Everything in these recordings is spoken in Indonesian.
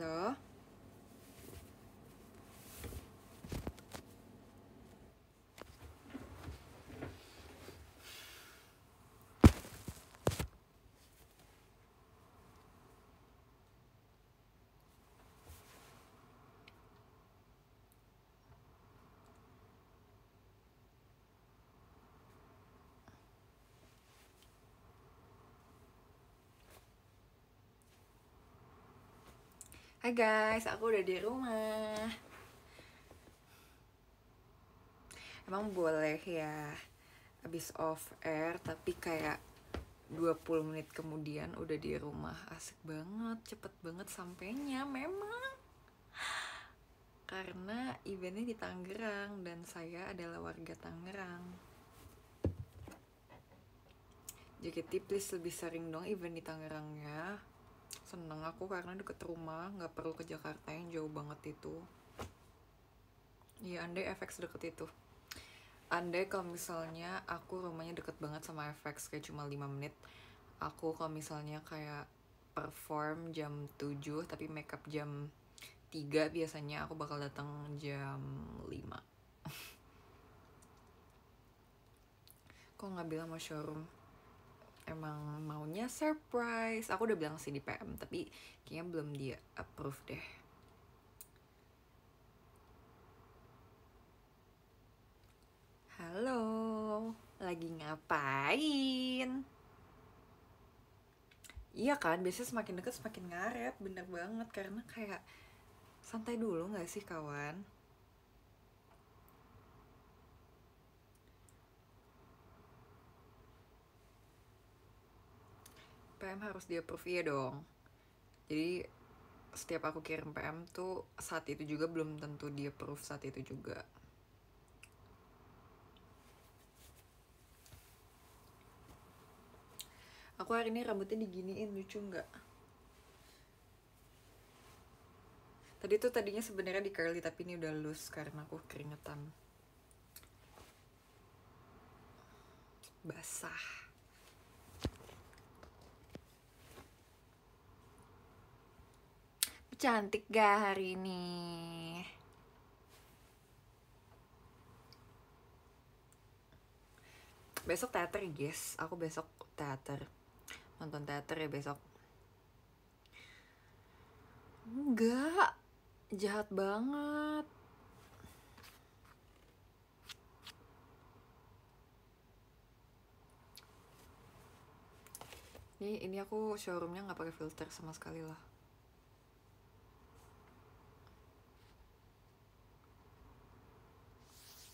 Hello. Hai guys, aku udah di rumah. Emang boleh ya habis off air tapi kayak 20 menit kemudian udah di rumah. Asik banget, cepet banget sampainya memang. Karena eventnya di Tangerang dan saya adalah warga Tangerang. JKT please lebih sering dong event di Tangerang ya seneng aku karena deket rumah nggak perlu ke Jakarta yang jauh banget itu iya andai efek deket itu andai kalau misalnya aku rumahnya deket banget sama efek kayak cuma 5 menit aku kalau misalnya kayak perform jam 7 tapi makeup jam 3 biasanya aku bakal datang jam 5 kok nggak bilang mau showroom emang maunya surprise aku udah bilang sih di PM tapi kayaknya belum dia approve deh halo lagi ngapain iya kan biasanya semakin dekat semakin ngaret bener banget karena kayak santai dulu nggak sih kawan PM harus di approve ya dong jadi setiap aku kirim PM tuh saat itu juga belum tentu di approve saat itu juga aku hari ini rambutnya diginiin lucu nggak tadi tuh tadinya sebenarnya di curly tapi ini udah loose karena aku keringetan basah cantik gak hari ini? Besok teater guys, aku besok teater Nonton teater ya besok Enggak, jahat banget Ini, ini aku showroomnya nggak pakai filter sama sekali lah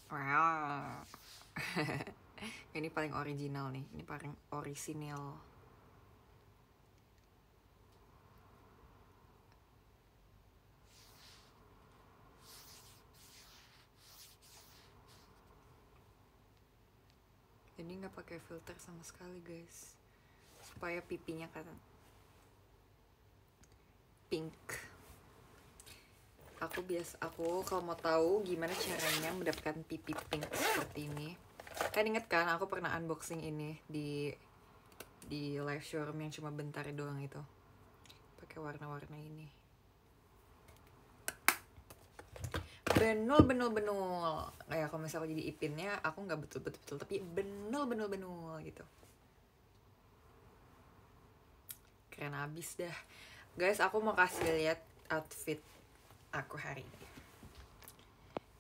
ini paling original nih ini paling orisinil ini nggak pakai filter sama sekali guys supaya pipinya kan pink aku bias aku kalau mau tahu gimana caranya mendapatkan pipi pink seperti ini kan inget kan aku pernah unboxing ini di di live showroom yang cuma bentar doang itu pakai warna-warna ini benul benul benul kayak kalau misalnya jadi ipinnya aku nggak betul betul betul tapi benul benul benul gitu keren abis dah guys aku mau kasih lihat outfit aku hari ini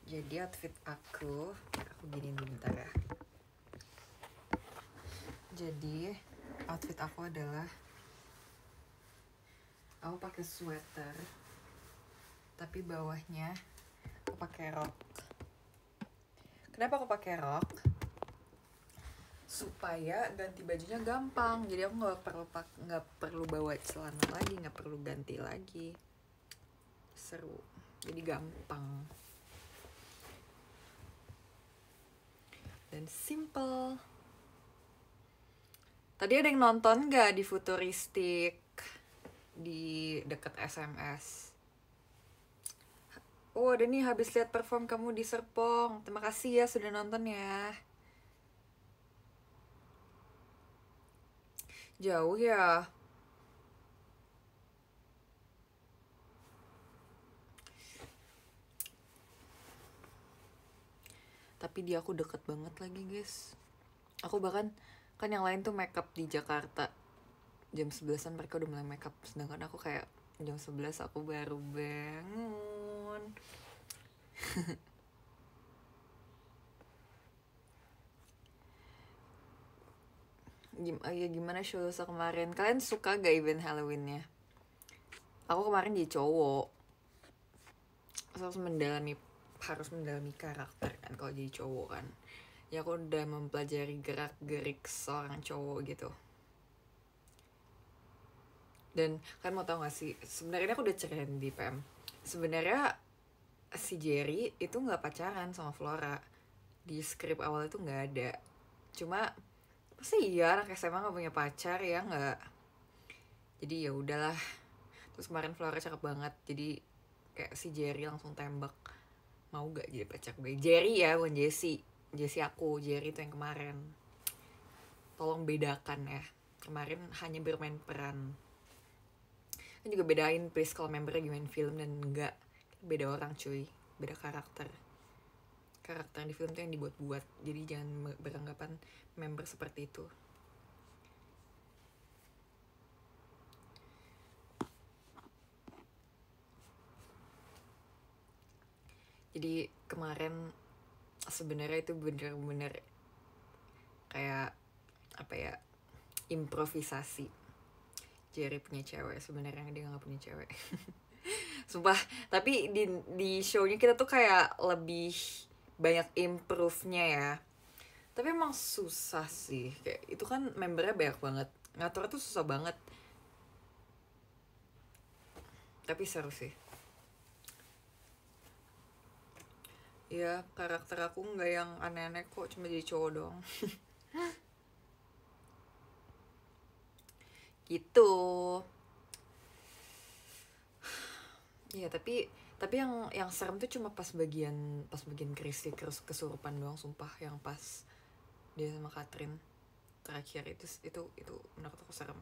jadi outfit aku aku gini dulu bentar ya jadi outfit aku adalah aku pakai sweater tapi bawahnya aku pakai rok kenapa aku pakai rok supaya ganti bajunya gampang jadi aku nggak perlu nggak perlu bawa celana lagi nggak perlu ganti lagi seru jadi gampang dan simple tadi ada yang nonton gak di futuristik di deket SMS Oh ada nih habis lihat perform kamu di Serpong Terima kasih ya sudah nonton ya Jauh ya tapi dia aku deket banget lagi guys aku bahkan kan yang lain tuh makeup di Jakarta jam sebelasan mereka udah mulai makeup sedangkan aku kayak jam sebelas aku baru bangun Gim ah, ya gimana show dosa kemarin kalian suka gak event Halloweennya aku kemarin jadi cowok harus mendalami harus mendalami karakter kan kalau jadi cowok kan ya aku udah mempelajari gerak gerik seorang cowok gitu dan kan mau tau gak sih sebenarnya aku udah cerain di pem sebenarnya si Jerry itu nggak pacaran sama Flora di skrip awal itu nggak ada cuma pasti iya anak SMA nggak punya pacar ya nggak jadi ya udahlah terus kemarin Flora cakep banget jadi kayak si Jerry langsung tembak mau gak jadi pacar gue Jerry ya bukan Jesse Jesse aku Jerry itu yang kemarin tolong bedakan ya kemarin hanya bermain peran kan juga bedain please kalau membernya gimana film dan enggak beda orang cuy beda karakter karakter di film tuh yang dibuat-buat jadi jangan beranggapan member seperti itu jadi kemarin sebenarnya itu bener-bener kayak apa ya improvisasi Jerry punya cewek sebenarnya dia nggak punya cewek sumpah tapi di di shownya kita tuh kayak lebih banyak improve-nya ya tapi emang susah sih kayak itu kan membernya banyak banget ngatur tuh susah banget tapi seru sih Iya, karakter aku nggak yang aneh-aneh kok cuma jadi cowok dong gitu Iya, tapi tapi yang yang serem tuh cuma pas bagian pas bagian Kristi kesurupan doang sumpah yang pas dia sama Catherine terakhir itu itu itu menurut aku serem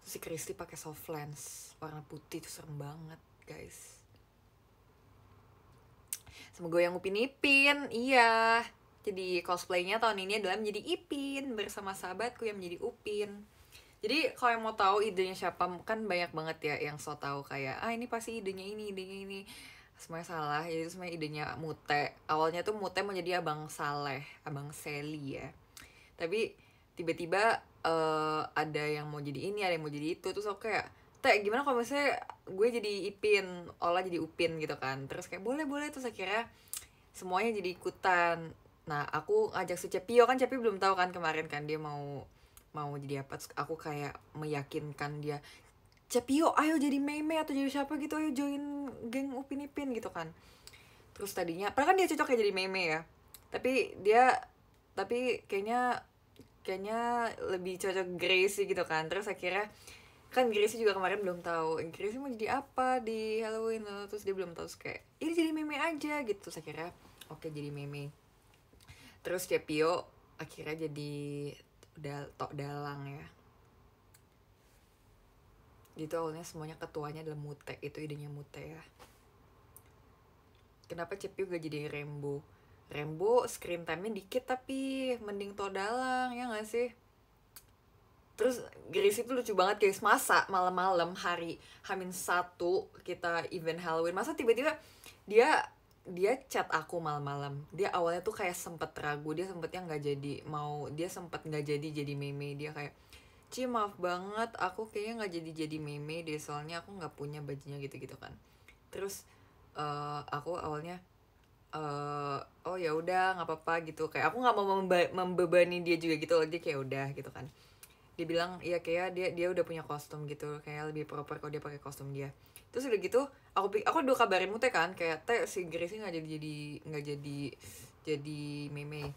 terus si Kristi pakai soft lens warna putih itu serem banget guys sama yang Upin Ipin, iya. Jadi cosplaynya tahun ini adalah menjadi Ipin bersama sahabatku yang menjadi Upin. Jadi kalau yang mau tahu idenya siapa, kan banyak banget ya yang so tahu kayak, ah ini pasti idenya ini, idenya ini. Semuanya salah, jadi semuanya idenya Mute. Awalnya tuh Mute mau jadi Abang Saleh, Abang Sally ya. Tapi tiba-tiba uh, ada yang mau jadi ini, ada yang mau jadi itu, terus aku kayak, teh gimana kalau misalnya gue jadi ipin olah jadi upin gitu kan terus kayak boleh boleh terus akhirnya semuanya jadi ikutan nah aku ngajak si Cepio kan Cepio belum tahu kan kemarin kan dia mau mau jadi apa terus aku kayak meyakinkan dia Cepio ayo jadi Meme atau jadi siapa gitu ayo join geng Upin Ipin gitu kan terus tadinya padahal kan dia cocok kayak jadi Meme ya tapi dia tapi kayaknya kayaknya lebih cocok Grace gitu kan terus akhirnya kan Grace juga kemarin belum tahu eh, Grace mau jadi apa di Halloween loh. terus dia belum tahu kayak ini jadi meme aja gitu saya kira oke jadi meme terus Cepio akhirnya jadi dal tok dalang ya gitu awalnya semuanya ketuanya adalah Mute itu idenya Mute ya kenapa Cepio gak jadi Rembo Rembo screen time-nya dikit tapi mending tok dalang ya gak sih terus Grisip tuh lucu banget guys masa malam-malam hari Hamin satu kita event Halloween masa tiba-tiba dia dia chat aku malam-malam dia awalnya tuh kayak sempet ragu dia sempet yang nggak jadi mau dia sempet nggak jadi jadi meme dia kayak Ci maaf banget aku kayaknya nggak jadi jadi meme deh soalnya aku nggak punya bajunya gitu-gitu kan terus uh, aku awalnya uh, oh ya udah nggak apa-apa gitu kayak aku nggak mau membebani dia juga gitu loh dia kayak udah gitu kan dia bilang ya kayak dia dia udah punya kostum gitu kayak lebih proper kalau dia pakai kostum dia terus udah gitu aku aku udah kabarin teh kan kayak teh si Grace ini nggak jadi jadi nggak jadi jadi meme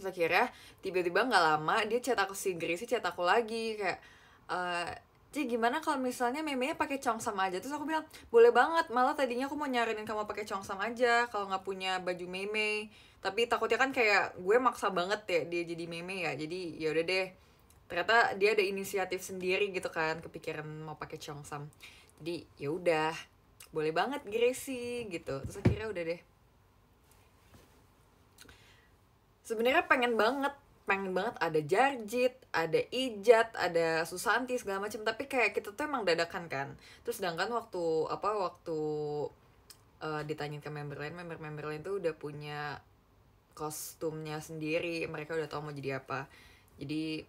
terus akhirnya tiba-tiba nggak lama dia chat aku si Grace chat aku lagi kayak uh, gimana kalau misalnya meme pakai sama aja terus aku bilang boleh banget malah tadinya aku mau nyarinin kamu pakai sama aja kalau nggak punya baju meme tapi takutnya kan kayak gue maksa banget ya dia jadi meme ya jadi ya udah deh ternyata dia ada inisiatif sendiri gitu kan kepikiran mau pakai Cheongsam jadi ya udah boleh banget Gracie gitu terus akhirnya udah deh sebenarnya pengen banget pengen banget ada Jarjit, ada Ijat, ada Susanti segala macam tapi kayak kita tuh emang dadakan kan. Terus sedangkan waktu apa waktu uh, ditanyain ke member lain, member-member lain tuh udah punya kostumnya sendiri, mereka udah tahu mau jadi apa. Jadi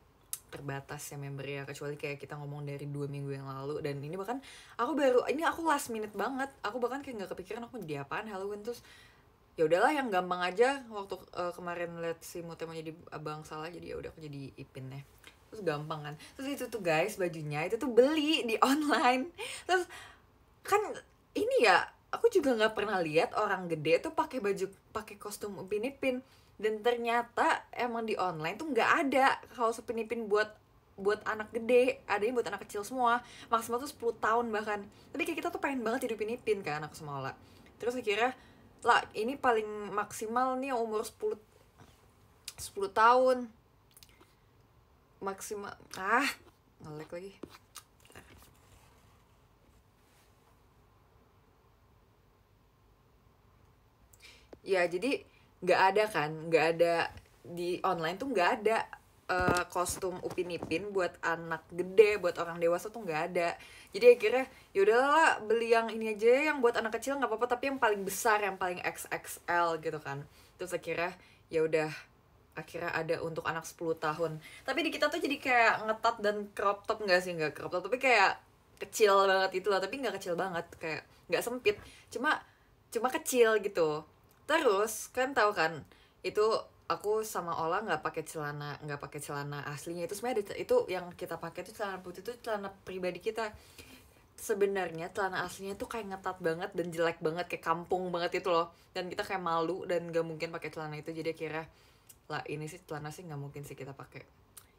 terbatas ya member ya kecuali kayak kita ngomong dari dua minggu yang lalu dan ini bahkan aku baru ini aku last minute banget aku bahkan kayak nggak kepikiran aku di apaan Halloween terus ya udahlah yang gampang aja waktu uh, kemarin lihat si Mutema jadi abang salah jadi ya udah aku jadi ipin deh terus gampang kan terus itu tuh guys bajunya itu tuh beli di online terus kan ini ya aku juga nggak pernah lihat orang gede tuh pakai baju pakai kostum upin ipin dan ternyata emang di online tuh nggak ada kaos sepinipin buat buat anak gede, adanya buat anak kecil semua maksimal tuh 10 tahun bahkan tapi kayak kita tuh pengen banget Upin Ipin kan anak sama terus akhirnya lah ini paling maksimal nih umur 10 10 tahun maksimal ah ngelek lagi ya jadi nggak ada kan nggak ada di online tuh nggak ada uh, kostum upin ipin buat anak gede buat orang dewasa tuh nggak ada jadi akhirnya yaudahlah beli yang ini aja yang buat anak kecil nggak apa-apa tapi yang paling besar yang paling XXL gitu kan terus akhirnya ya udah akhirnya ada untuk anak 10 tahun tapi di kita tuh jadi kayak ngetat dan crop top nggak sih nggak crop top tapi kayak kecil banget itu lah tapi nggak kecil banget kayak nggak sempit cuma cuma kecil gitu terus kan tahu kan itu aku sama Ola nggak pakai celana nggak pakai celana aslinya itu sebenarnya itu yang kita pakai itu celana putih itu celana pribadi kita sebenarnya celana aslinya tuh kayak ngetat banget dan jelek banget kayak kampung banget itu loh dan kita kayak malu dan nggak mungkin pakai celana itu jadi akhirnya lah ini sih celana sih nggak mungkin sih kita pakai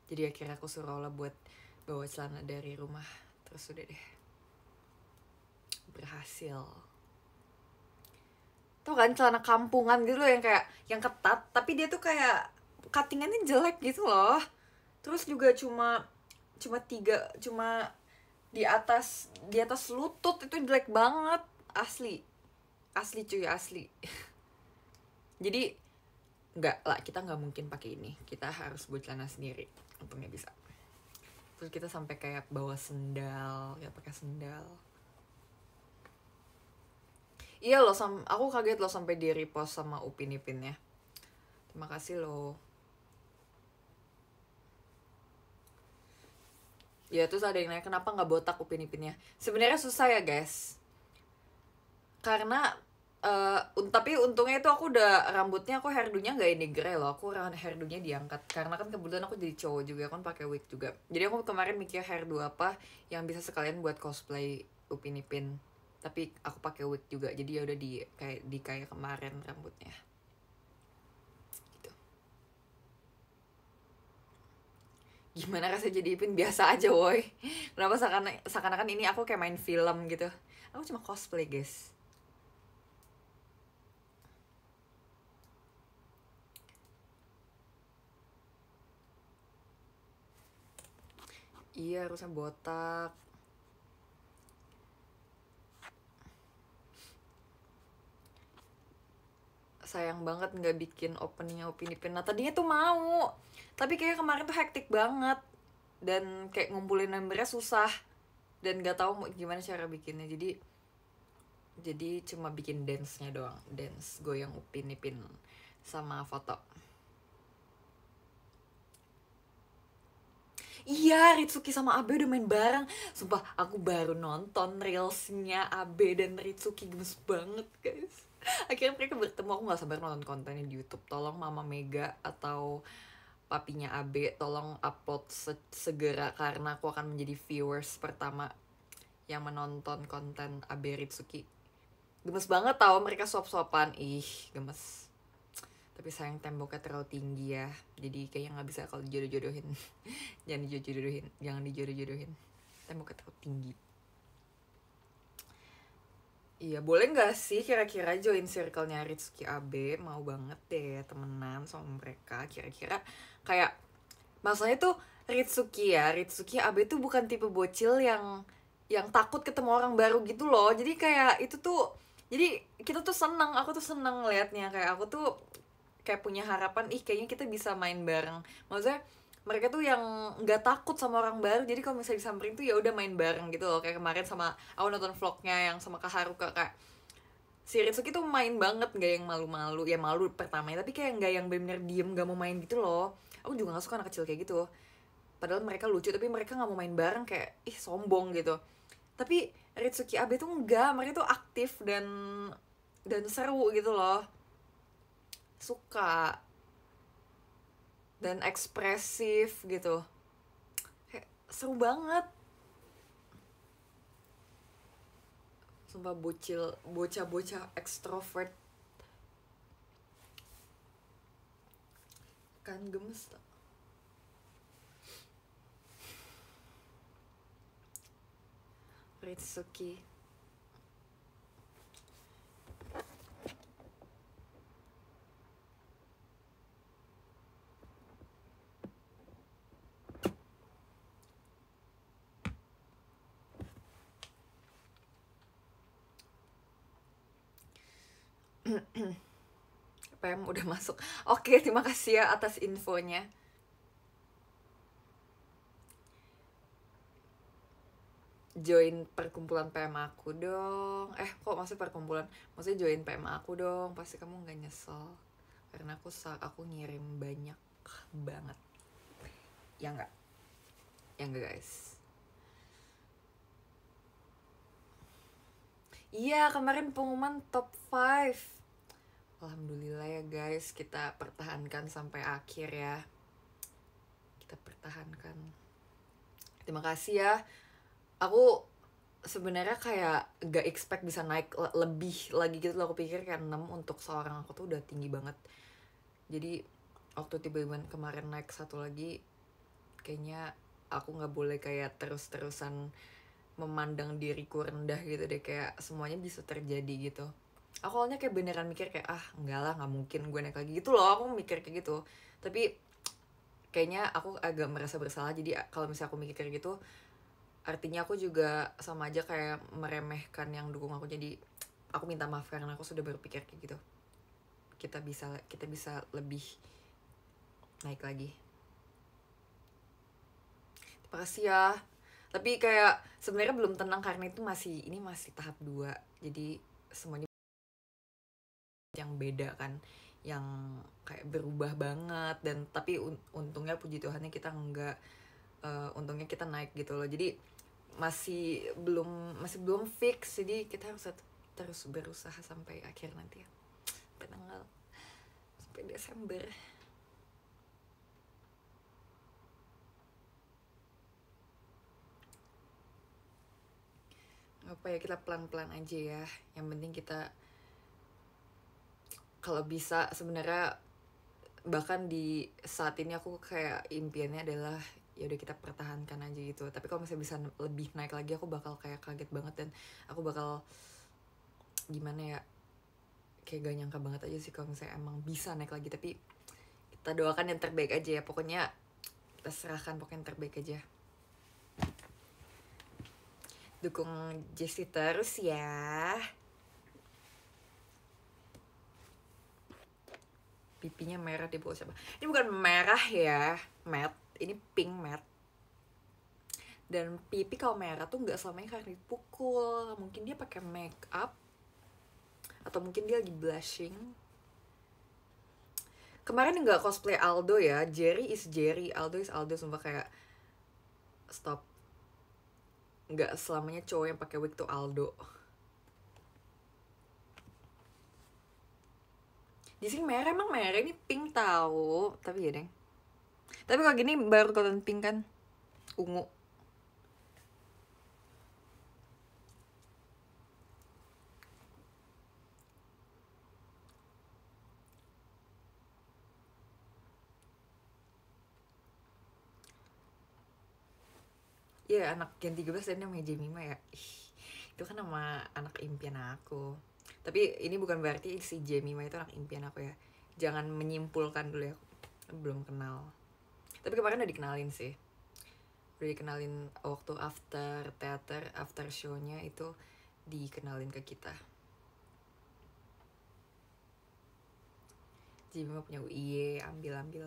jadi akhirnya aku suruh Ola buat bawa celana dari rumah terus udah deh berhasil tuh kan celana kampungan gitu loh yang kayak yang ketat tapi dia tuh kayak cuttingannya jelek gitu loh terus juga cuma cuma tiga cuma di atas di atas lutut itu jelek banget asli asli cuy asli jadi nggak lah kita nggak mungkin pakai ini kita harus buat celana sendiri untungnya bisa terus kita sampai kayak bawa sendal ya pakai sendal iya loh sam aku kaget loh sampai di repost sama upin ipin ya terima kasih loh ya terus ada yang nanya kenapa nggak botak upin ipinnya sebenarnya susah ya guys karena uh, tapi untungnya itu aku udah rambutnya aku hairdunya nggak ini grey loh aku hairdunya diangkat karena kan kebetulan aku jadi cowok juga kan pakai wig juga jadi aku kemarin mikir hairdo apa yang bisa sekalian buat cosplay upin ipin tapi aku pakai wig juga jadi ya udah di kayak di kayak kemarin rambutnya gitu gimana rasanya jadi Ipin biasa aja woi kenapa seakan-akan ini aku kayak main film gitu aku cuma cosplay guys Iya harusnya botak sayang banget nggak bikin openingnya opini pin nah tadinya tuh mau tapi kayak kemarin tuh hektik banget dan kayak ngumpulin membernya susah dan nggak tahu gimana cara bikinnya jadi jadi cuma bikin dance nya doang dance goyang upin ipin sama foto Iya, Ritsuki sama Abe udah main bareng. Sumpah, aku baru nonton reelsnya Abe dan Ritsuki gemes banget, guys akhirnya mereka bertemu aku nggak sabar nonton kontennya di YouTube tolong Mama Mega atau papinya Abe tolong upload se segera karena aku akan menjadi viewers pertama yang menonton konten Abe Ritsuki gemes banget tau mereka suap-suapan ih gemes tapi sayang temboknya terlalu tinggi ya jadi kayaknya nggak bisa kalau dijodoh-jodohin jangan dijodoh-jodohin jangan dijodoh-jodohin temboknya terlalu tinggi Iya boleh nggak sih kira-kira join circle-nya Rizky AB mau banget deh temenan sama mereka kira-kira kayak masalahnya tuh Ritsuki ya Ritsuki AB tuh bukan tipe bocil yang yang takut ketemu orang baru gitu loh jadi kayak itu tuh jadi kita tuh seneng aku tuh seneng liatnya kayak aku tuh kayak punya harapan ih kayaknya kita bisa main bareng maksudnya mereka tuh yang nggak takut sama orang baru jadi kalau misalnya disamperin tuh ya udah main bareng gitu loh kayak kemarin sama aku nonton vlognya yang sama Kak Haru kak si Ritsuki tuh main banget nggak yang malu-malu ya malu pertamanya tapi kayak nggak yang benar-benar diem nggak mau main gitu loh aku juga nggak suka anak kecil kayak gitu padahal mereka lucu tapi mereka nggak mau main bareng kayak ih sombong gitu tapi Ritsuki Abe tuh enggak mereka tuh aktif dan dan seru gitu loh suka dan ekspresif gitu seru banget sumpah bocil bocah-bocah ekstrovert kan gemes tak Ritsuki spam udah masuk oke terima kasih ya atas infonya join perkumpulan PM aku dong eh kok masih perkumpulan maksudnya join PM aku dong pasti kamu nggak nyesel karena aku saat aku ngirim banyak banget ya enggak. ya enggak, guys iya kemarin pengumuman top 5 Alhamdulillah ya guys, kita pertahankan sampai akhir ya. Kita pertahankan. Terima kasih ya. Aku sebenarnya kayak gak expect bisa naik lebih lagi gitu loh. Aku pikir kayak 6 untuk seorang aku tuh udah tinggi banget. Jadi waktu tiba-tiba kemarin naik satu lagi, kayaknya aku gak boleh kayak terus-terusan memandang diriku rendah gitu deh. Kayak semuanya bisa terjadi gitu aku awalnya kayak beneran mikir kayak ah enggak lah nggak mungkin gue naik lagi gitu loh aku mikir kayak gitu tapi kayaknya aku agak merasa bersalah jadi kalau misalnya aku mikir kayak gitu artinya aku juga sama aja kayak meremehkan yang dukung aku jadi aku minta maaf karena aku sudah berpikir kayak gitu kita bisa kita bisa lebih naik lagi terima kasih ya tapi kayak sebenarnya belum tenang karena itu masih ini masih tahap 2 jadi semuanya beda kan yang kayak berubah banget dan tapi untungnya puji Tuhannya kita enggak uh, untungnya kita naik gitu loh jadi masih belum masih belum fix jadi kita harus terus berusaha sampai akhir nanti ya sampai tanggal sampai Desember apa ya kita pelan-pelan aja ya yang penting kita kalau bisa sebenarnya bahkan di saat ini aku kayak impiannya adalah ya udah kita pertahankan aja gitu tapi kalau misalnya bisa lebih naik lagi aku bakal kayak kaget banget dan aku bakal gimana ya kayak gak nyangka banget aja sih kalau misalnya emang bisa naik lagi tapi kita doakan yang terbaik aja ya pokoknya kita serahkan pokoknya yang terbaik aja dukung Jessie terus ya pipinya merah di bawah siapa ini bukan merah ya matte ini pink matte dan pipi kalau merah tuh nggak selamanya karena dipukul mungkin dia pakai make up atau mungkin dia lagi blushing kemarin nggak cosplay Aldo ya Jerry is Jerry Aldo is Aldo sumpah kayak stop nggak selamanya cowok yang pakai wig tuh Aldo di sini merah emang merah ini pink tahu tapi ya deh tapi kalau gini baru kelihatan pink kan ungu Iya, anak yang 13 dan namanya Jemima ya Ih, itu kan nama anak impian aku tapi ini bukan berarti si Jemima itu anak impian aku ya jangan menyimpulkan dulu ya belum kenal tapi kemarin udah dikenalin sih udah dikenalin waktu after theater after shownya itu dikenalin ke kita Jemima punya UIE ambil ambil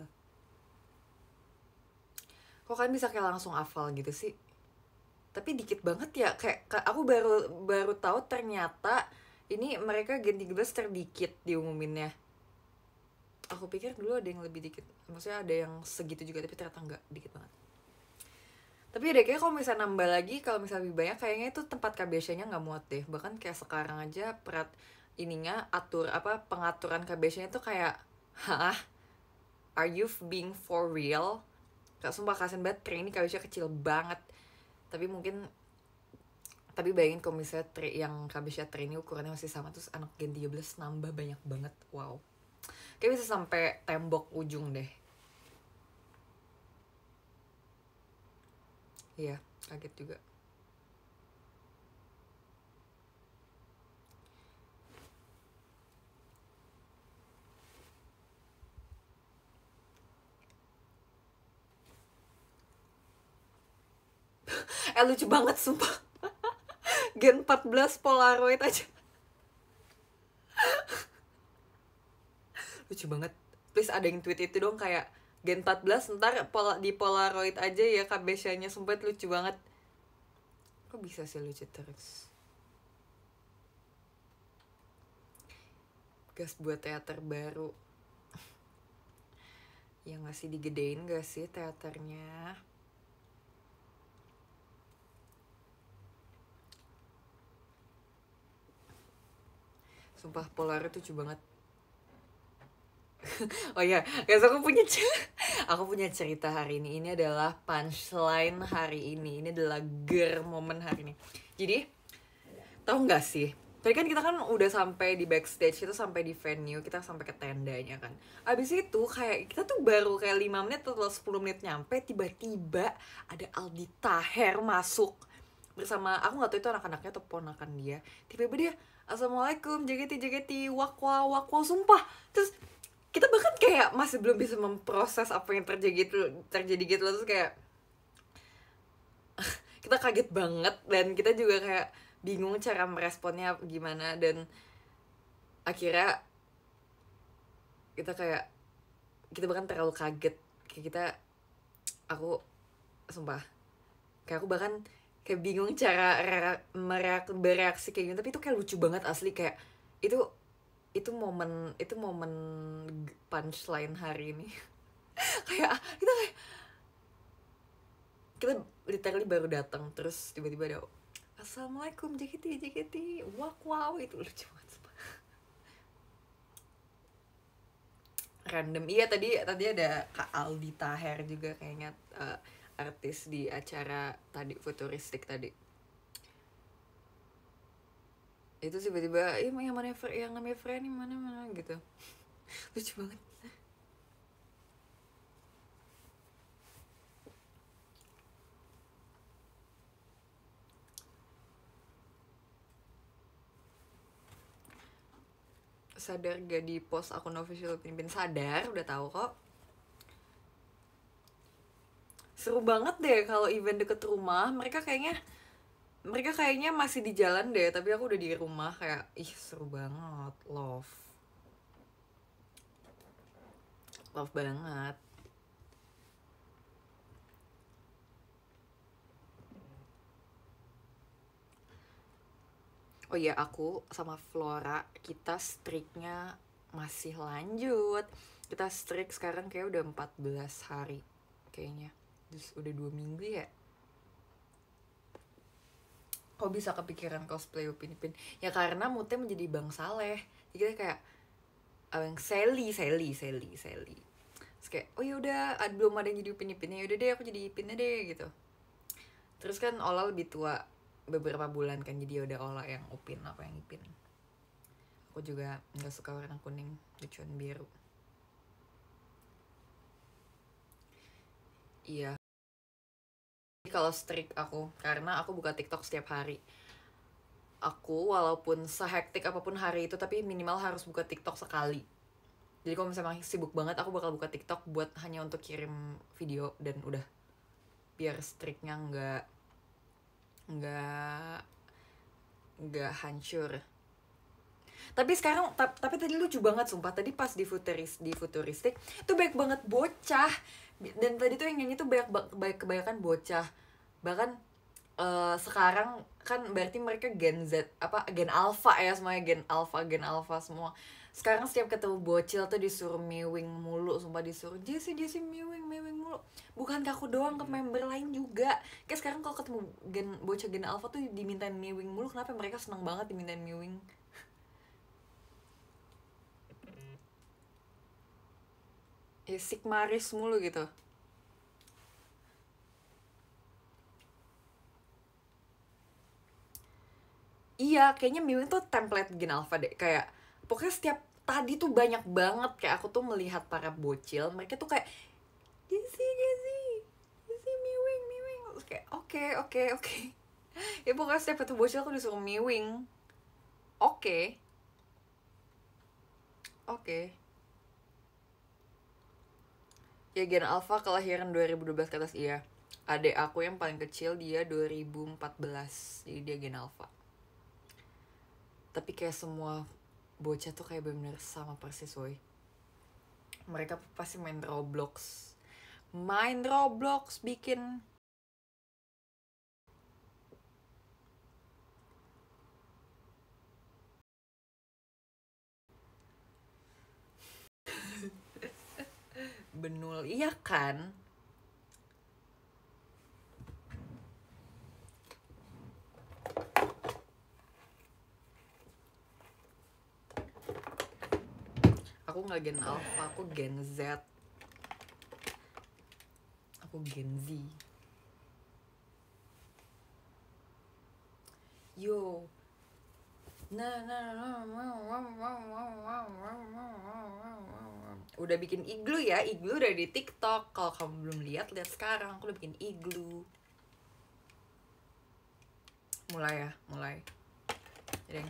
kok kan bisa kayak langsung hafal gitu sih tapi dikit banget ya kayak aku baru baru tahu ternyata ini mereka ganti gelas terdikit diumuminnya aku pikir dulu ada yang lebih dikit maksudnya ada yang segitu juga tapi ternyata nggak dikit banget tapi ada ya kayak kalau misalnya nambah lagi kalau misalnya lebih banyak kayaknya itu tempat KBC-nya nggak muat deh bahkan kayak sekarang aja perat ininya atur apa pengaturan KBC-nya tuh kayak hah are you being for real Kak sumpah kasian banget kayak ini KBC kecil banget tapi mungkin tapi bayangin kalau misalnya tri, yang kabisnya tri ini ukurannya masih sama terus anak gen 13 nambah banyak banget wow kayak bisa sampai tembok ujung deh iya kaget juga eh lucu banget sumpah Gen 14 Polaroid aja. Lucu banget. Please ada yang tweet itu dong kayak Gen 14 ntar pola, di Polaroid aja ya kabesianya sempet lucu banget. Kok bisa sih lucu terus? Gas buat teater baru. yang ngasih digedein gak sih teaternya? sumpah polar itu lucu banget oh ya guys aku punya aku punya cerita hari ini ini adalah punchline hari ini ini adalah ger momen hari ini jadi tau nggak sih Tadi kan kita kan udah sampai di backstage itu sampai di venue, kita sampai ke tendanya kan. Abis itu kayak kita tuh baru kayak 5 menit atau 10 menit nyampe, tiba-tiba ada Aldi Taher masuk bersama aku nggak tahu itu anak-anaknya atau ponakan dia. Tiba-tiba dia assalamualaikum JKT JKT wakwa wakwa sumpah terus kita bahkan kayak masih belum bisa memproses apa yang terjadi gitu terjadi gitu terus kayak kita kaget banget dan kita juga kayak bingung cara meresponnya gimana dan akhirnya kita kayak kita bahkan terlalu kaget kayak kita aku sumpah kayak aku bahkan kayak bingung cara mereak, bereaksi kayak gitu tapi itu kayak lucu banget asli kayak itu itu momen itu momen punchline hari ini kayak kita ah, kayak kita literally baru datang terus tiba-tiba ada assalamualaikum JKT JKT wow wow itu lucu banget random iya tadi tadi ada kak Aldi Taher juga kayaknya uh, artis di acara tadi futuristik tadi itu tiba-tiba iya yang mana yang namanya friend yang mana mana gitu lucu banget sadar gak di post akun official pimpin sadar udah tahu kok seru banget deh kalau event deket rumah mereka kayaknya mereka kayaknya masih di jalan deh tapi aku udah di rumah kayak ih seru banget love love banget Oh iya, aku sama Flora kita striknya masih lanjut. Kita strik sekarang kayak udah 14 hari kayaknya terus udah dua minggu ya kok bisa kepikiran cosplay Upin Ipin ya karena moodnya menjadi Bang Saleh jadi kita kayak eh, yang Sally Sally Sally Sally terus kayak oh yaudah belum ada yang jadi Upin Ipin ya udah deh aku jadi Ipinnya deh gitu terus kan Ola lebih tua beberapa bulan kan jadi ya udah Ola yang Upin apa yang Ipin aku juga nggak suka warna kuning lucuan biru iya kalau strict aku karena aku buka TikTok setiap hari aku walaupun sehektik apapun hari itu tapi minimal harus buka TikTok sekali jadi kalau misalnya sibuk banget aku bakal buka TikTok buat hanya untuk kirim video dan udah biar striknya nggak nggak nggak hancur tapi sekarang tapi tadi lucu banget sumpah tadi pas di futuris di futuristik tuh baik banget bocah dan tadi tuh yang nyanyi tuh banyak banyak kebanyakan bocah bahkan uh, sekarang kan berarti mereka gen Z apa gen alpha ya semuanya gen alpha gen alpha semua sekarang setiap ketemu bocil tuh disuruh mewing mulu sumpah disuruh Jesse Jesse mewing mewing mulu bukan aku doang ke hmm. member lain juga kayak sekarang kalau ketemu gen bocah gen alpha tuh dimintain mewing mulu kenapa mereka senang banget dimintain mewing ya sigmaris mulu gitu iya kayaknya mimin tuh template Gen Alpha deh kayak pokoknya setiap tadi tuh banyak banget kayak aku tuh melihat para bocil mereka tuh kayak gizi gizi gizi Miwing Miwing Terus kayak oke okay, oke okay, oke okay. ya pokoknya setiap itu bocil aku disuruh Miwing oke okay. oke okay ya Gen Alpha kelahiran 2012 ke atas iya adik aku yang paling kecil dia 2014 jadi dia Gen Alpha tapi kayak semua bocah tuh kayak bener-bener sama persis woi mereka pasti main Roblox main Roblox bikin benul iya kan aku nggak gen alpha aku gen z aku gen z yo nah nah nah nah nah nah nah nah nah nah nah udah bikin iglu ya iglu udah di TikTok kalau kamu belum lihat lihat sekarang aku udah bikin iglu mulai ya mulai Jadi,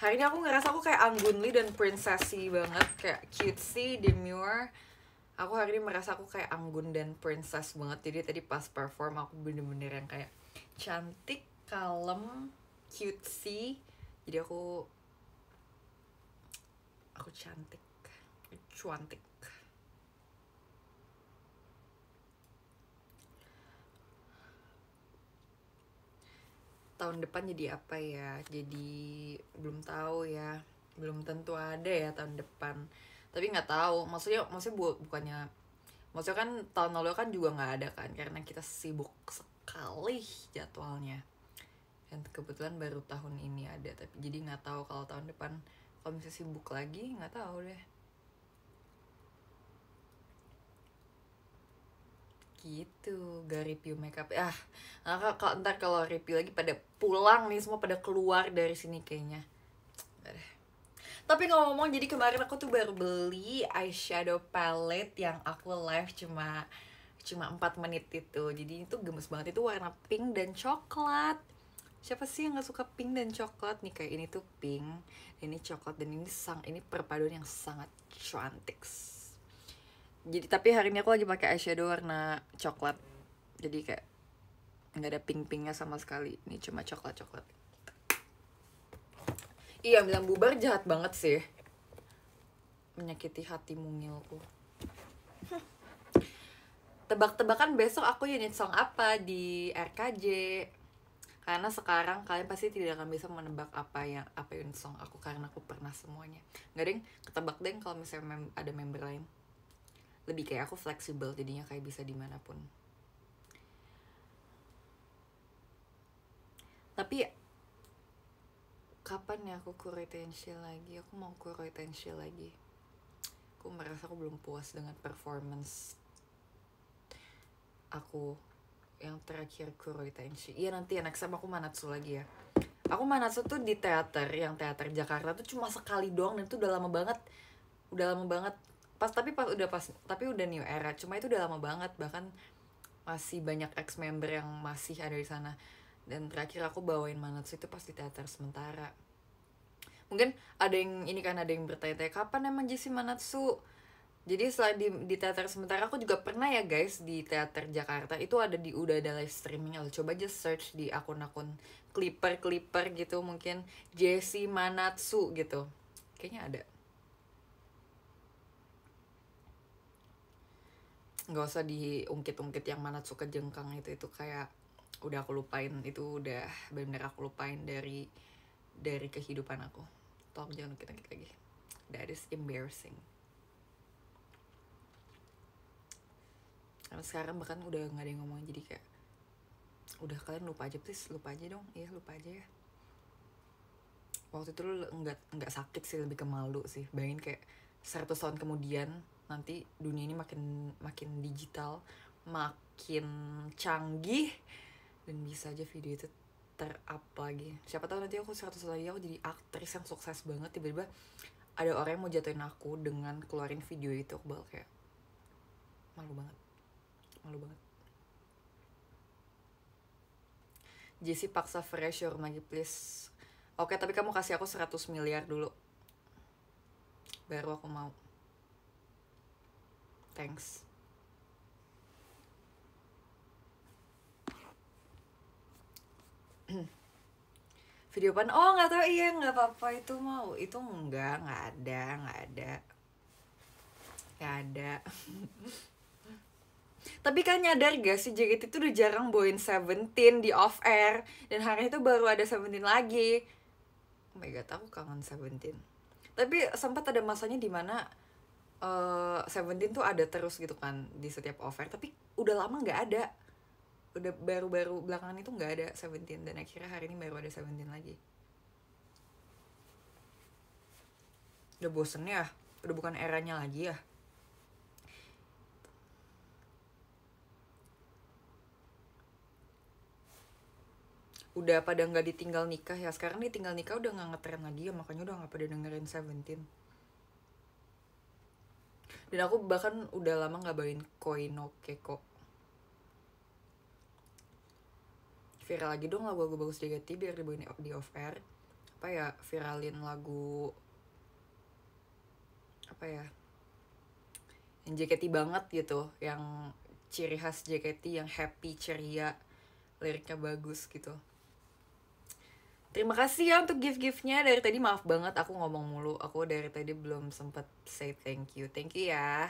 hari ini aku ngerasa aku kayak anggunli dan princessy banget kayak cutesy demure aku hari ini merasa aku kayak anggun dan princess banget jadi tadi pas perform aku bener-bener yang kayak cantik kalem cutesy jadi aku aku cantik cuantik tahun depan jadi apa ya jadi belum tahu ya belum tentu ada ya tahun depan tapi nggak tahu maksudnya maksudnya bu bukannya maksudnya kan tahun lalu kan juga nggak ada kan karena kita sibuk sekali jadwalnya dan kebetulan baru tahun ini ada tapi jadi nggak tahu kalau tahun depan kalau misalnya sibuk lagi nggak tahu deh gitu gak review makeup ah kakak ah, kalau ntar kalau review lagi pada pulang nih semua pada keluar dari sini kayaknya tapi ngomong-ngomong jadi kemarin aku tuh baru beli eyeshadow palette yang aku live cuma cuma 4 menit itu jadi itu gemes banget itu warna pink dan coklat siapa sih yang gak suka pink dan coklat nih kayak ini tuh pink ini coklat dan ini sang ini perpaduan yang sangat cantik jadi tapi hari ini aku lagi pakai eyeshadow warna coklat jadi kayak nggak ada pink pinknya sama sekali ini cuma coklat coklat iya bilang bubar jahat banget sih menyakiti hati mungilku tebak-tebakan besok aku unit song apa di RKJ karena sekarang kalian pasti tidak akan bisa menebak apa yang apa unit song aku karena aku pernah semuanya nggak ding ketebak deng kalau misalnya mem ada member lain lebih kayak aku fleksibel jadinya kayak bisa dimanapun tapi kapan ya aku kuretensi lagi aku mau kuretensi lagi aku merasa aku belum puas dengan performance aku yang terakhir kuretensi iya nanti ya sama aku manatsu lagi ya aku manatsu tuh di teater yang teater Jakarta tuh cuma sekali doang dan itu udah lama banget udah lama banget pas tapi pas udah pas tapi udah new era cuma itu udah lama banget bahkan masih banyak ex member yang masih ada di sana dan terakhir aku bawain Manatsu itu pas di teater sementara mungkin ada yang ini kan ada yang bertanya-tanya kapan emang Jisi Manatsu jadi setelah di, di teater sementara aku juga pernah ya guys di teater Jakarta itu ada di udah ada live streaming lo coba aja search di akun-akun clipper clipper gitu mungkin Jesse Manatsu gitu kayaknya ada nggak usah diungkit-ungkit yang mana suka jengkang itu itu kayak udah aku lupain itu udah benar aku lupain dari dari kehidupan aku tolong jangan ungkit-ungkit lagi that is embarrassing karena sekarang bahkan udah nggak ada yang ngomong jadi kayak udah kalian lupa aja please lupa aja dong iya lupa aja ya waktu itu lu nggak nggak sakit sih lebih ke malu sih bayangin kayak 100 tahun kemudian nanti dunia ini makin makin digital makin canggih dan bisa aja video itu ter lagi siapa tahu nanti aku 100 lagi aku jadi aktris yang sukses banget tiba-tiba ada orang yang mau jatuhin aku dengan keluarin video itu aku bakal kayak malu banget malu banget Jesse paksa fresh your money please Oke, tapi kamu kasih aku 100 miliar dulu. Baru aku mau thanks video pan oh nggak tau iya nggak apa-apa itu mau itu enggak nggak ada nggak ada nggak ada tapi kan nyadar gak sih JKT itu udah jarang bawain Seventeen di off air dan hari itu baru ada Seventeen lagi oh my god aku kangen Seventeen tapi sempat ada masanya di mana uh, Seventeen tuh ada terus gitu kan di setiap offer tapi udah lama nggak ada udah baru-baru belakangan itu nggak ada Seventeen dan akhirnya hari ini baru ada Seventeen lagi udah bosen ya udah bukan eranya lagi ya udah pada nggak ditinggal nikah ya sekarang ditinggal nikah udah nggak ngetren lagi ya makanya udah nggak pada dengerin Seventeen dan aku bahkan udah lama nggak bawain koino keko viral lagi dong lagu-lagu bagus JKT biar dibawain di off air apa ya viralin lagu apa ya yang JKT banget gitu yang ciri khas JKT yang happy ceria liriknya bagus gitu Terima kasih ya untuk gift-giftnya. Dari tadi maaf banget aku ngomong mulu. Aku dari tadi belum sempet say thank you. Thank you ya.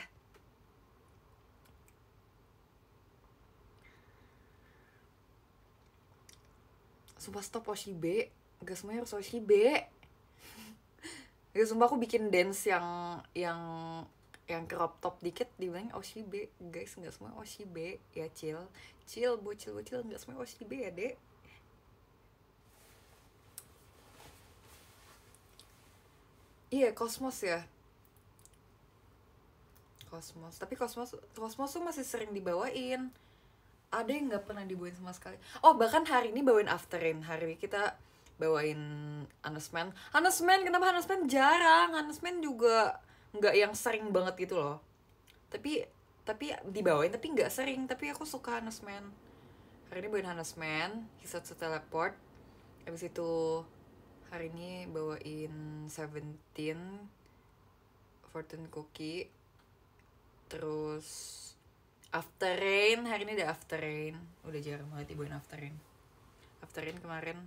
Sumpah stop Oshibe. Gak semuanya harus Oshibe. Gak sumpah aku bikin dance yang yang yang crop top dikit dibilang Oshibe. Guys, gak semua Oshibe ya chill. Chill bocil-bocil gak semua Oshibe ya, Dek. iya kosmos ya kosmos tapi kosmos kosmos tuh masih sering dibawain ada yang nggak pernah dibawain sama sekali oh bahkan hari ini bawain after hari ini kita bawain Anesman Anesman kenapa Anesman jarang Anesman juga nggak yang sering banget gitu loh tapi tapi dibawain tapi nggak sering tapi aku suka Anesman hari ini bawain Anesman setelah Teleport habis itu hari ini bawain Seventeen, Fortune Cookie, terus After Rain hari ini udah After Rain, udah jarang banget ibuin After Rain. After Rain kemarin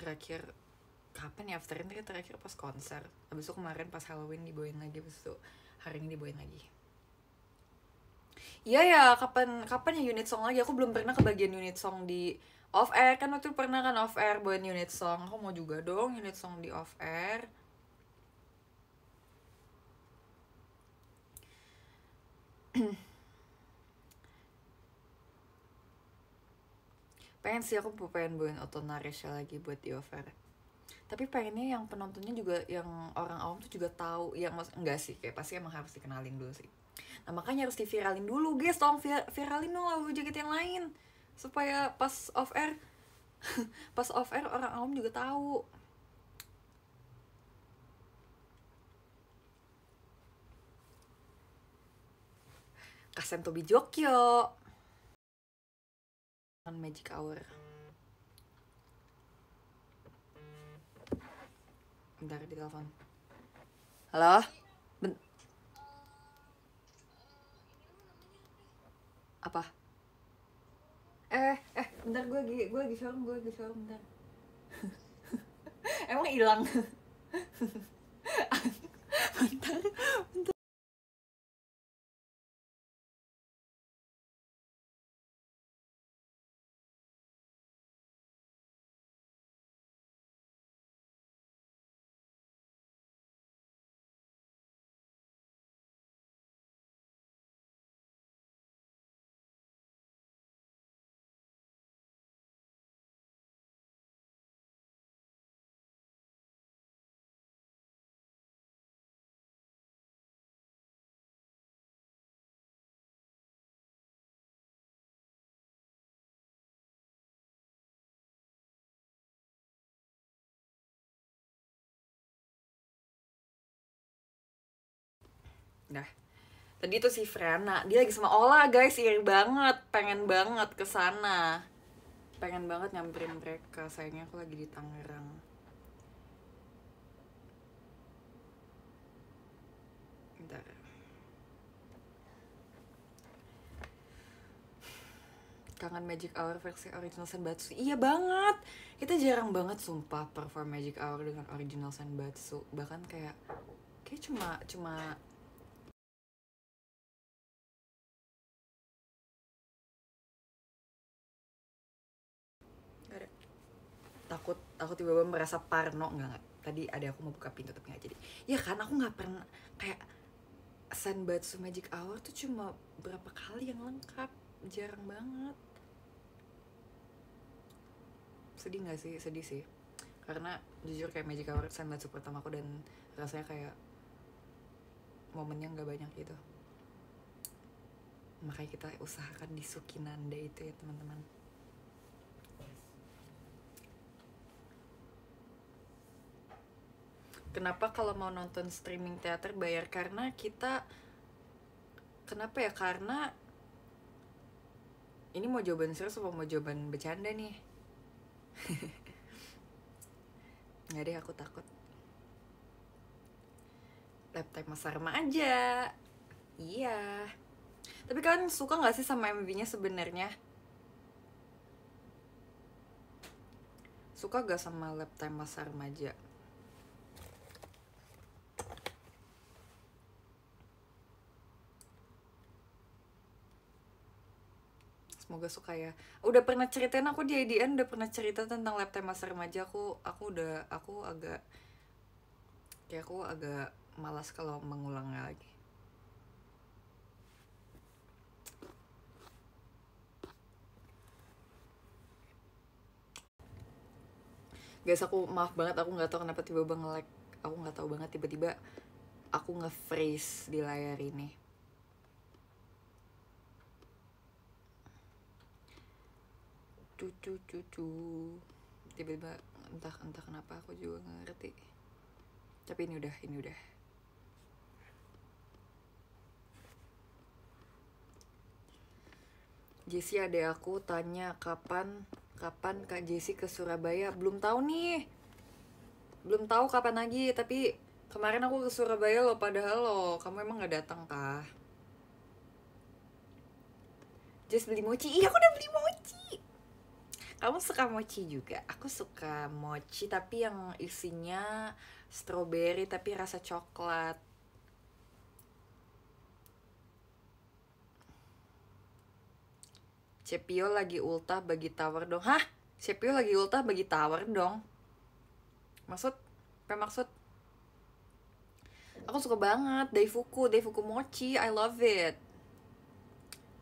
terakhir kapan ya After Rain terakhir pas konser, abis itu kemarin pas Halloween dibawain lagi, abis itu hari ini dibawain lagi. Iya ya, kapan kapan ya unit song lagi? Aku belum pernah ke bagian unit song di off air kan waktu pernah kan off air buat unit song. Aku mau juga dong unit song di off air. pengen sih aku pengen buat otonarisha lagi buat di off air tapi pengennya yang penontonnya juga yang orang awam tuh juga tahu yang enggak sih kayak pasti emang harus dikenalin dulu sih Nah makanya harus diviralin dulu guys, tolong vir viralin dong lagu jaket yang lain supaya pas off air pas off air orang awam juga tahu. Kasen Tobi Jokyo. Magic Hour. Bentar di telepon. Halo? apa eh eh bentar gue lagi gue lagi sorong gue lagi sorong bentar emang hilang bentar bentar Nah, tadi itu si Frena, dia lagi sama Ola guys, iri iya banget, pengen banget ke sana. Pengen banget nyamperin mereka, sayangnya aku lagi di Tangerang. Bentar. Kangen Magic Hour versi original Senbatsu. Iya banget. Kita jarang banget sumpah perform Magic Hour dengan original Senbatsu. Bahkan kayak kayak cuma cuma takut aku tiba-tiba merasa parno nggak nggak tadi ada aku mau buka pintu tapi nggak jadi ya kan aku nggak pernah kayak Sanbatsu Magic Hour tuh cuma berapa kali yang lengkap jarang banget sedih nggak sih sedih sih karena jujur kayak Magic Hour Sanbatsu pertama aku dan rasanya kayak momennya nggak banyak gitu makanya kita usahakan di Sukinanda itu ya teman-teman kenapa kalau mau nonton streaming teater bayar karena kita kenapa ya karena ini mau jawaban serius apa mau jawaban bercanda nih nggak deh aku takut laptop mas remaja, aja iya tapi kalian suka nggak sih sama MV-nya sebenarnya suka gak sama laptop mas Sarma aja semoga suka ya udah pernah ceritain aku di IDN udah pernah cerita tentang lab tema remaja aku aku udah aku agak kayak aku agak malas kalau mengulangnya lagi guys aku maaf banget aku nggak tahu kenapa tiba-tiba nge-lag aku nggak tahu banget tiba-tiba aku nge-freeze di layar ini cucu cucu tiba-tiba entah entah kenapa aku juga gak ngerti tapi ini udah ini udah Jesse ada aku tanya kapan kapan Kak Jesse ke Surabaya belum tahu nih belum tahu kapan lagi tapi kemarin aku ke Surabaya loh padahal lo kamu emang gak datang kah Jess beli mochi iya aku udah beli mochi kamu suka mochi juga aku suka mochi tapi yang isinya strawberry tapi rasa coklat Cepio lagi ultah bagi tower dong Hah? Cepio lagi ultah bagi tower dong Maksud? Apa maksud? Aku suka banget Daifuku, Daifuku Mochi, I love it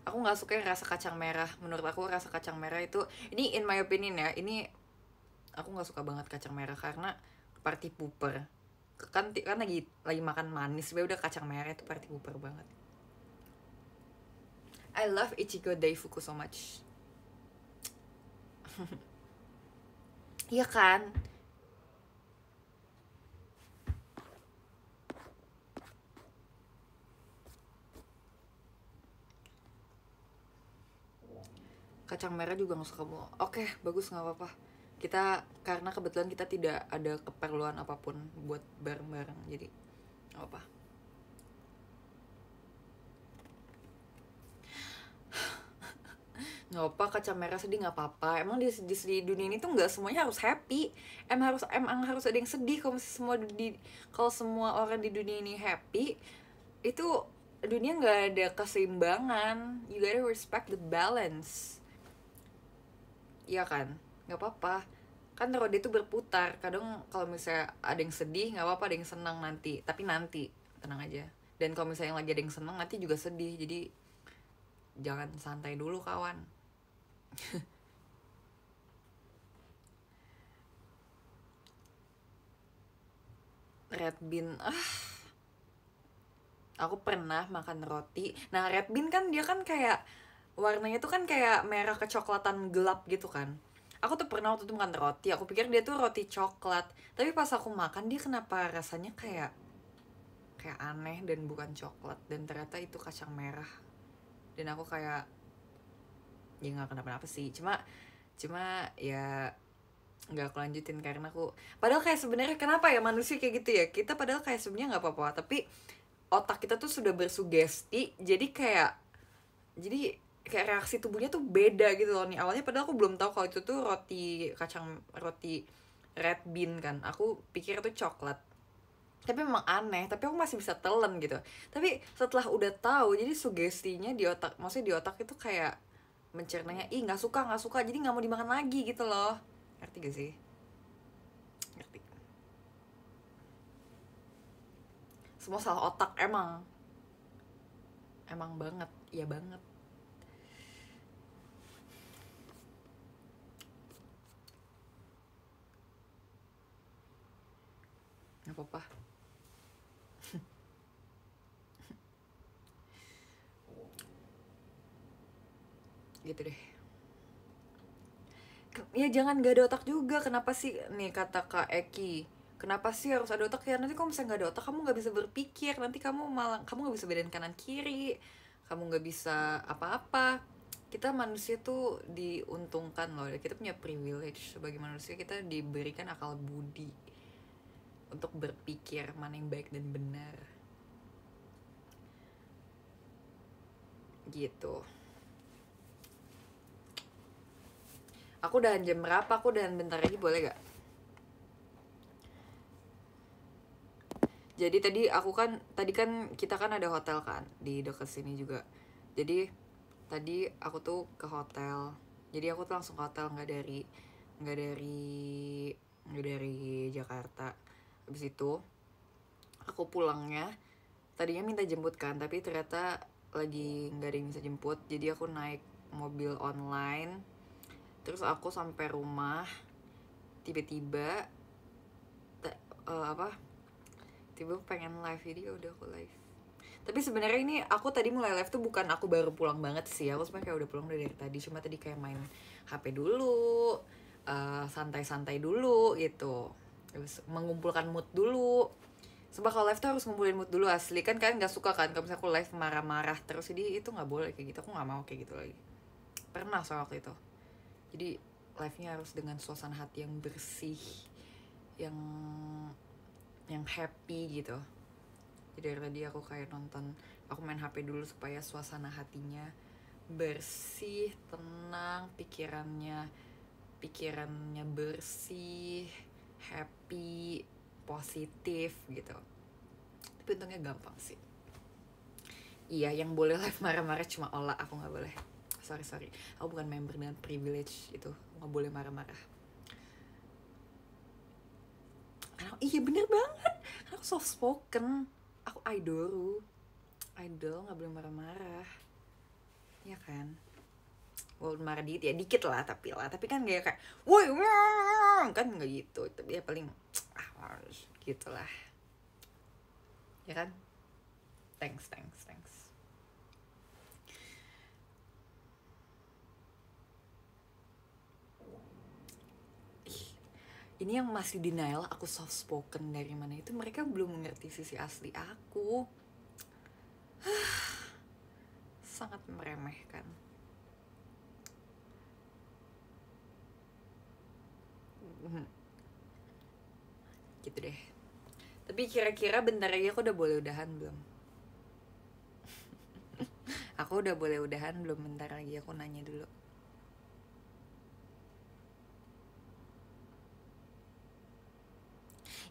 aku nggak suka yang rasa kacang merah menurut aku rasa kacang merah itu ini in my opinion ya ini aku nggak suka banget kacang merah karena party pooper kan kan lagi lagi makan manis be udah kacang merah itu party pooper banget I love Ichigo Daifuku so much Iya kan kacang merah juga nggak suka mau, oke bagus nggak apa-apa kita karena kebetulan kita tidak ada keperluan apapun buat bareng-bareng jadi nggak apa, apa nggak apa kacang merah sedih nggak apa-apa emang di, di, di dunia ini tuh nggak semuanya harus happy em harus emang harus ada yang sedih kalau semua di kalau semua orang di dunia ini happy itu dunia nggak ada keseimbangan you gotta respect the balance Iya kan? Nggak apa-apa. Kan roda itu berputar. Kadang kalau misalnya ada yang sedih, nggak apa-apa ada yang senang nanti. Tapi nanti, tenang aja. Dan kalau misalnya yang lagi ada yang senang, nanti juga sedih. Jadi jangan santai dulu kawan. red bean ah aku pernah makan roti nah red bean kan dia kan kayak warnanya tuh kan kayak merah kecoklatan gelap gitu kan aku tuh pernah waktu itu makan roti aku pikir dia tuh roti coklat tapi pas aku makan dia kenapa rasanya kayak kayak aneh dan bukan coklat dan ternyata itu kacang merah dan aku kayak ya nggak kenapa-napa sih cuma cuma ya nggak aku lanjutin karena aku padahal kayak sebenarnya kenapa ya manusia kayak gitu ya kita padahal kayak sebenarnya nggak apa-apa tapi otak kita tuh sudah bersugesti jadi kayak jadi kayak reaksi tubuhnya tuh beda gitu loh nih awalnya padahal aku belum tahu kalau itu tuh roti kacang roti red bean kan aku pikir itu coklat tapi memang aneh tapi aku masih bisa telan gitu tapi setelah udah tahu jadi sugestinya di otak maksudnya di otak itu kayak mencernanya ih nggak suka nggak suka jadi nggak mau dimakan lagi gitu loh ngerti gak sih ngerti semua salah otak emang emang banget ya banget Gak apa-apa gitu deh ya jangan gak ada otak juga kenapa sih nih kata kak Eki kenapa sih harus ada otak ya nanti kalau misalnya gak ada otak kamu gak bisa berpikir nanti kamu malah kamu gak bisa bedain kanan kiri kamu gak bisa apa-apa kita manusia tuh diuntungkan loh kita punya privilege sebagai manusia kita diberikan akal budi untuk berpikir mana yang baik dan benar gitu aku udah jam berapa aku udahan bentar lagi boleh gak jadi tadi aku kan tadi kan kita kan ada hotel kan di dekat sini juga jadi tadi aku tuh ke hotel jadi aku tuh langsung ke hotel nggak dari nggak dari nggak dari Jakarta habis itu aku pulangnya tadinya minta jemput kan tapi ternyata lagi nggak ada yang bisa jemput jadi aku naik mobil online terus aku sampai rumah tiba-tiba uh, apa tiba pengen live jadi udah aku live tapi sebenarnya ini aku tadi mulai live tuh bukan aku baru pulang banget sih ya. aku sebenarnya kayak udah pulang udah dari tadi cuma tadi kayak main hp dulu eh, santai-santai uh, santai -santai dulu gitu mengumpulkan mood dulu sebab kalau live tuh harus ngumpulin mood dulu asli kan kalian nggak suka kan kalau misalnya aku live marah-marah terus jadi itu nggak boleh kayak gitu aku nggak mau kayak gitu lagi pernah soal waktu itu jadi live-nya harus dengan suasana hati yang bersih yang yang happy gitu jadi dari tadi aku kayak nonton aku main HP dulu supaya suasana hatinya bersih tenang pikirannya pikirannya bersih happy positif gitu tapi untungnya gampang sih iya yang boleh live marah-marah cuma Ola aku nggak boleh sorry sorry aku bukan member dengan privilege itu nggak boleh marah-marah Aku, iya bener banget aku soft spoken aku idol idol nggak boleh marah-marah ya kan walaupun marah dikit ya dikit lah tapi lah tapi kan kayak kayak woi kan nggak gitu tapi ya paling ah gitulah ya kan thanks thanks thanks ini yang masih denial aku soft spoken dari mana itu mereka belum mengerti sisi asli aku sangat meremehkan gitu deh tapi kira-kira bentar lagi aku udah boleh udahan belum aku udah boleh udahan belum bentar lagi aku nanya dulu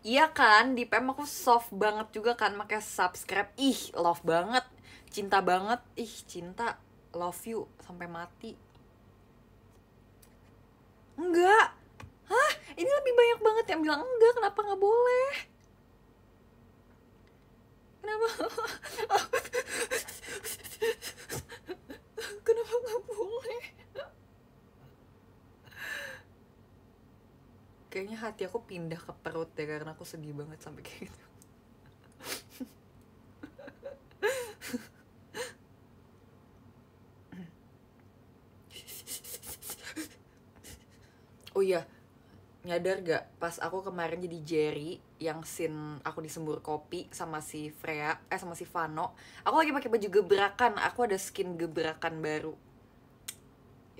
Iya kan, di PM e aku soft banget juga kan makanya subscribe. Ih, love banget. Cinta banget. Ih, cinta. Love you sampai mati. Enggak ini lebih banyak banget yang bilang enggak kenapa nggak boleh kenapa kenapa nggak boleh kayaknya hati aku pindah ke perut deh karena aku sedih banget sampai kayak gitu oh iya nyadar gak pas aku kemarin jadi Jerry yang sin aku disembur kopi sama si Freya eh sama si Vano aku lagi pakai baju gebrakan aku ada skin gebrakan baru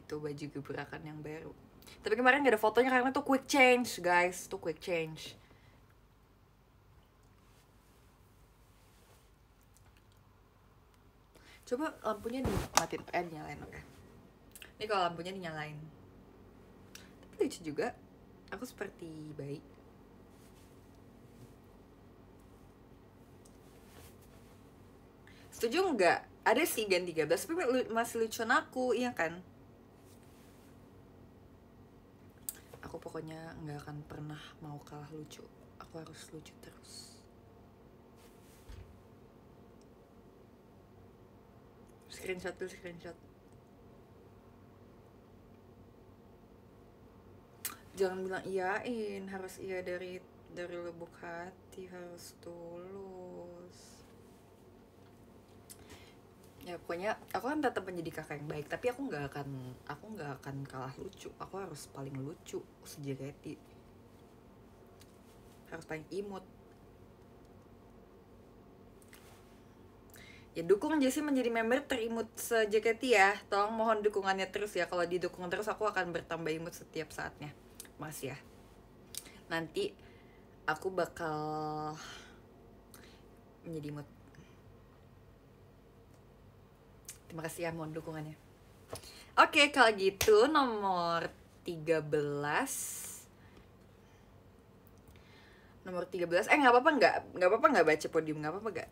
itu baju gebrakan yang baru tapi kemarin gak ada fotonya karena tuh quick change guys tuh quick change coba lampunya dimatin eh dinyalain oke okay. ini kalau lampunya dinyalain tapi lucu juga Aku seperti baik Setuju nggak? Ada sih Gen 13, tapi masih lucu aku, iya kan? Aku pokoknya nggak akan pernah mau kalah lucu. Aku harus lucu terus. Screenshot tuh screenshot. jangan bilang iyain harus iya dari dari lubuk hati harus tulus ya pokoknya aku kan tetap menjadi kakak yang baik tapi aku nggak akan aku nggak akan kalah lucu aku harus paling lucu sejati harus paling imut ya dukung Jesse menjadi member terimut se ya tolong mohon dukungannya terus ya kalau didukung terus aku akan bertambah imut setiap saatnya mas ya nanti aku bakal menjadi mood terima kasih ya mohon dukungannya oke kalau gitu nomor 13 nomor 13 eh nggak apa-apa nggak nggak apa-apa nggak baca podium nggak apa-apa nggak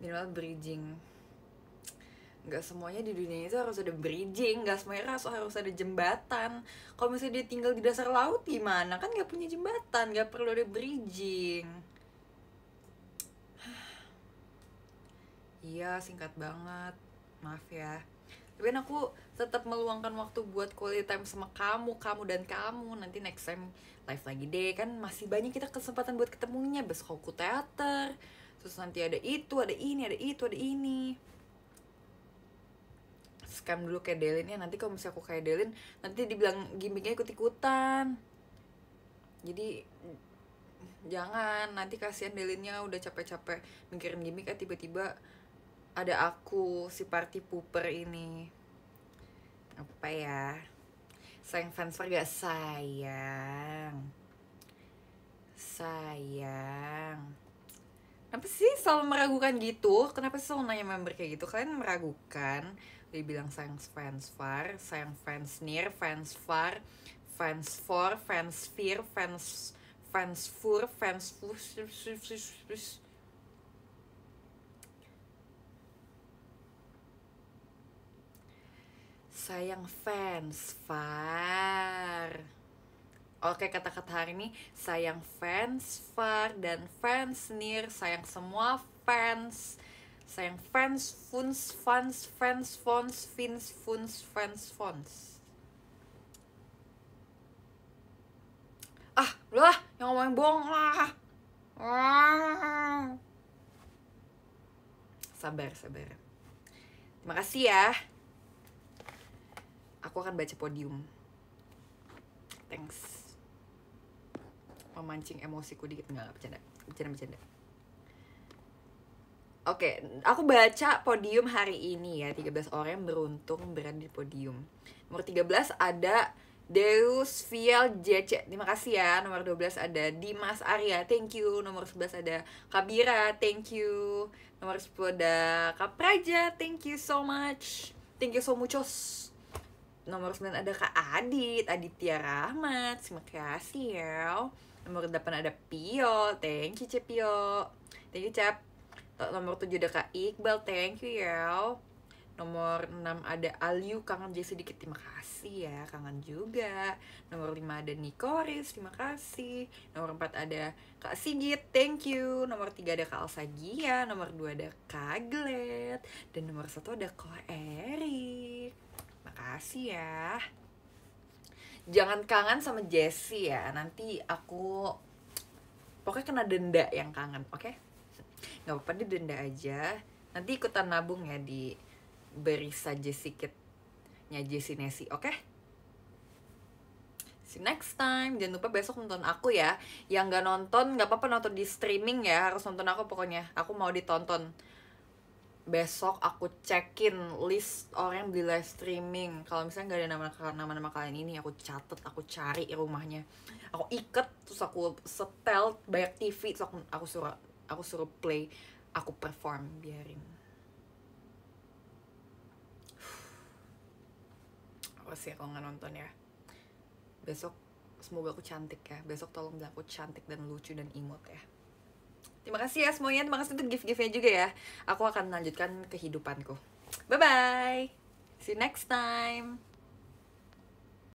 minimal bridging nggak semuanya di dunia itu harus ada bridging nggak semuanya harus harus ada jembatan kalau misalnya dia tinggal di dasar laut gimana kan nggak punya jembatan nggak perlu ada bridging iya singkat banget maaf ya tapi kan aku tetap meluangkan waktu buat quality time sama kamu kamu dan kamu nanti next time live lagi deh kan masih banyak kita kesempatan buat ketemunya besok aku teater terus nanti ada itu ada ini ada itu ada ini scam dulu kayak Delin ya nanti kalau misalnya aku kayak Delin nanti dibilang gimmicknya ikut ikutan jadi jangan nanti kasihan Delinnya udah capek-capek mikirin gimmick eh, tiba-tiba ada aku si party pooper ini apa ya sayang fanser gak sayang sayang kenapa sih selalu meragukan gitu kenapa sih selalu nanya member kayak gitu kalian meragukan dia bilang fans fans far sayang fans near fans far fans for fans fear fans fans for fans for sayang fans far Oke kata-kata hari ini sayang fans far dan fans near sayang semua fans sayang fans funs fans fans fons fins funs fans fons ah lah yang ngomongin bohong lah sabar sabar terima kasih ya aku akan baca podium thanks memancing emosiku dikit enggak bercanda bercanda bercanda Oke, okay, aku baca podium hari ini ya 13 orang yang beruntung berada di podium Nomor 13 ada Deus Fiel JC Terima kasih ya Nomor 12 ada Dimas Arya Thank you Nomor 11 ada Kabira Thank you Nomor 10 ada Kapraja Thank you so much Thank you so muchos Nomor 9 ada Kak Adit Aditya Rahmat Terima kasih ya Nomor 8 ada Pio. Thank you, Cep Pio. Thank you, Cep. Nomor 7 ada Kak Iqbal. Thank you, ya. Nomor 6 ada Aliu, kangen Jessi sedikit, terima kasih ya, kangen juga. Nomor 5 ada Nikoris, terima kasih. Nomor 4 ada Kak Sigit, thank you. Nomor 3 ada Kak Alsagia, nomor 2 ada Kak Glet. Dan nomor 1 ada Ko Erik. Makasih ya jangan kangen sama Jessie ya nanti aku pokoknya kena denda yang kangen oke okay? nggak apa-apa deh denda aja nanti ikutan nabung ya di berisa saja nya Jessie Nesi oke okay? See next time jangan lupa besok nonton aku ya yang nggak nonton nggak apa-apa nonton di streaming ya harus nonton aku pokoknya aku mau ditonton besok aku cekin list orang yang beli live streaming kalau misalnya nggak ada nama nama nama kalian ini aku catet aku cari rumahnya aku iket terus aku setel banyak TV terus aku, aku suruh aku suruh play aku perform biarin aku sih kalau nggak nonton ya besok semoga aku cantik ya besok tolong bilang aku cantik dan lucu dan imut ya Terima kasih ya semuanya. Terima kasih untuk gift-giftnya juga ya. Aku akan melanjutkan kehidupanku. Bye-bye. See you next time.